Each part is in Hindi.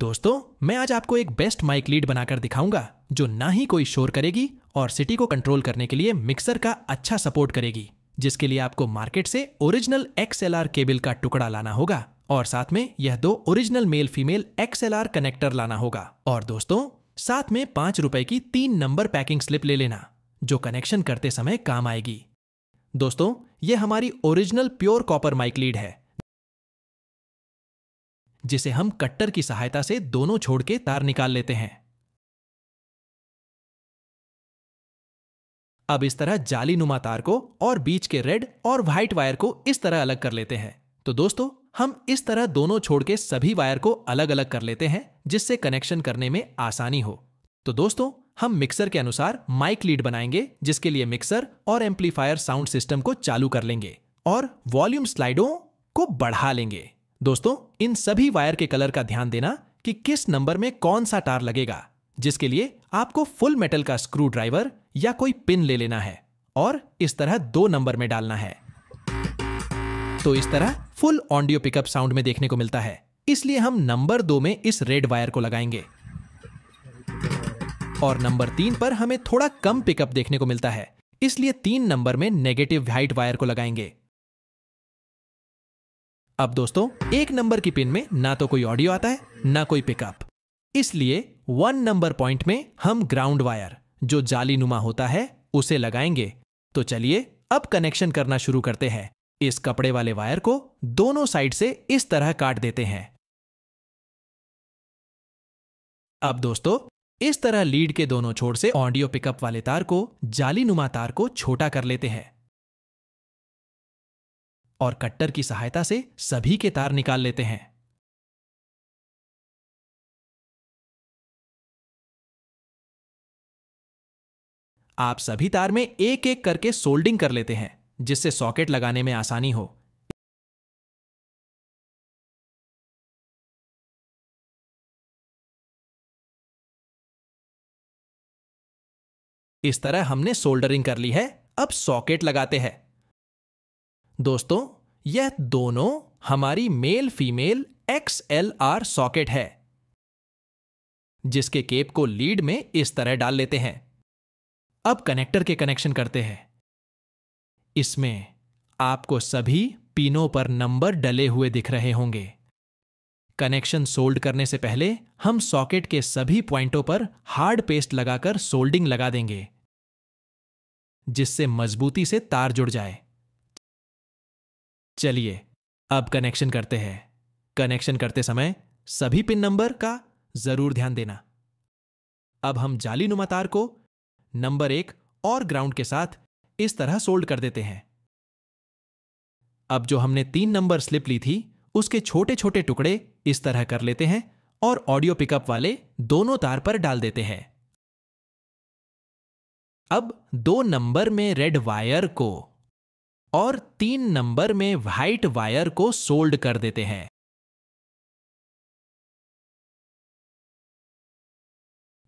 दोस्तों मैं आज आपको एक बेस्ट माइक लीड बनाकर दिखाऊंगा जो ना ही कोई शोर करेगी और सिटी को कंट्रोल करने के लिए मिक्सर का अच्छा सपोर्ट करेगी जिसके लिए आपको मार्केट से ओरिजिनल एक्सएलआर केबल का टुकड़ा लाना होगा और साथ में यह दो original male female XLR connector लाना होगा और दोस्तों साथ में पांच रुपए की तीन नंबर पैकिंग स्लिप ले लेना जो कनेक्शन करते समय काम आएगी दोस्तों यह हमारी original pure copper mic lead है जिसे हम कट्टर की सहायता से दोनों छोड़ के तार निकाल लेते हैं अब इस तरह जाली नुमा तार को और बीच के रेड और व्हाइट वायर को इस तरह अलग कर लेते हैं तो दोस्तों हम इस तरह दोनों छोड़ के सभी वायर को अलग अलग कर लेते हैं जिससे कनेक्शन करने में आसानी हो तो दोस्तों हम मिक्सर के अनुसार माइक लीड बनाएंगे जिसके लिए मिक्सर और एम्पलीफायर साउंड सिस्टम को चालू कर लेंगे और वॉल्यूम स्लाइडों को बढ़ा लेंगे दोस्तों इन सभी वायर के कलर का ध्यान देना कि किस नंबर में कौन सा तार लगेगा जिसके लिए आपको फुल मेटल का स्क्रू ड्राइवर या कोई पिन ले लेना है और इस तरह दो नंबर में डालना है तो इस तरह फुल ऑडियो पिकअप साउंड में देखने को मिलता है इसलिए हम नंबर दो में इस रेड वायर को लगाएंगे और नंबर तीन पर हमें थोड़ा कम पिकअप देखने को मिलता है इसलिए तीन नंबर में नेगेटिव हाइट वायर को लगाएंगे अब दोस्तों एक नंबर की पिन में ना तो कोई ऑडियो आता है ना कोई पिकअप इसलिए वन नंबर पॉइंट में हम ग्राउंड वायर जो जाली नुमा होता है उसे लगाएंगे तो चलिए अब कनेक्शन करना शुरू करते हैं इस कपड़े वाले वायर को दोनों साइड से इस तरह काट देते हैं अब दोस्तों इस तरह लीड के दोनों छोर से ऑडियो पिकअप वाले तार को जाली नुमा तार को छोटा कर लेते हैं और कट्टर की सहायता से सभी के तार निकाल लेते हैं आप सभी तार में एक एक करके सोल्डिंग कर लेते हैं जिससे सॉकेट लगाने में आसानी हो इस तरह हमने सोल्डरिंग कर ली है अब सॉकेट लगाते हैं दोस्तों यह दोनों हमारी male female X L R socket है जिसके केप को लीड में इस तरह डाल लेते हैं अब कनेक्टर के कनेक्शन करते हैं इसमें आपको सभी पिनों पर नंबर डले हुए दिख रहे होंगे कनेक्शन सोल्ड करने से पहले हम सॉकेट के सभी पॉइंटों पर हार्ड पेस्ट लगाकर सोल्डिंग लगा देंगे जिससे मजबूती से तार जुड़ जाए चलिए अब कनेक्शन करते हैं कनेक्शन करते समय सभी पिन नंबर का जरूर ध्यान देना अब हम जाली नुमा तार को नंबर एक और ग्राउंड के साथ इस तरह सोल्ड कर देते हैं अब जो हमने तीन नंबर स्लिप ली थी उसके छोटे छोटे टुकड़े इस तरह कर लेते हैं और ऑडियो पिकअप वाले दोनों तार पर डाल देते हैं अब दो नंबर में रेड वायर को और तीन नंबर में व्हाइट वायर को सोल्ड कर देते हैं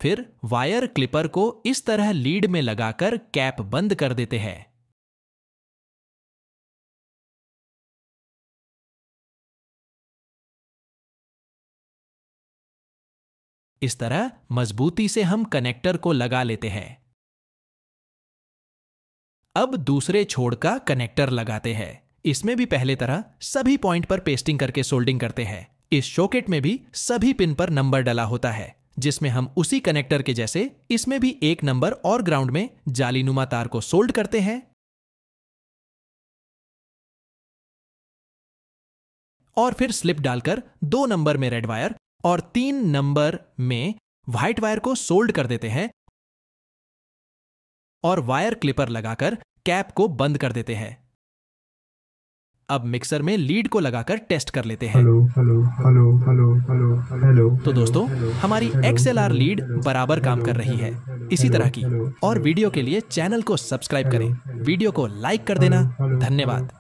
फिर वायर क्लिपर को इस तरह लीड में लगाकर कैप बंद कर देते हैं इस तरह मजबूती से हम कनेक्टर को लगा लेते हैं अब दूसरे छोड़ का कनेक्टर लगाते हैं इसमें भी पहले तरह सभी पॉइंट पर पेस्टिंग करके सोल्डिंग करते हैं इस शोकेट में भी सभी पिन पर नंबर डला होता है जिसमें हम उसी कनेक्टर के जैसे इसमें भी एक नंबर और ग्राउंड में जालीनुमा तार को सोल्ड करते हैं और फिर स्लिप डालकर दो नंबर में रेड वायर और तीन नंबर में व्हाइट वायर को सोल्ड कर देते हैं और वायर क्लिपर लगाकर कैप को बंद कर देते हैं अब मिक्सर में लीड को लगाकर टेस्ट कर लेते हैं तो दोस्तों हमारी एक्सएलआर लीड बराबर काम कर रही है इसी तरह की और वीडियो के लिए चैनल को सब्सक्राइब करें वीडियो को लाइक कर देना धन्यवाद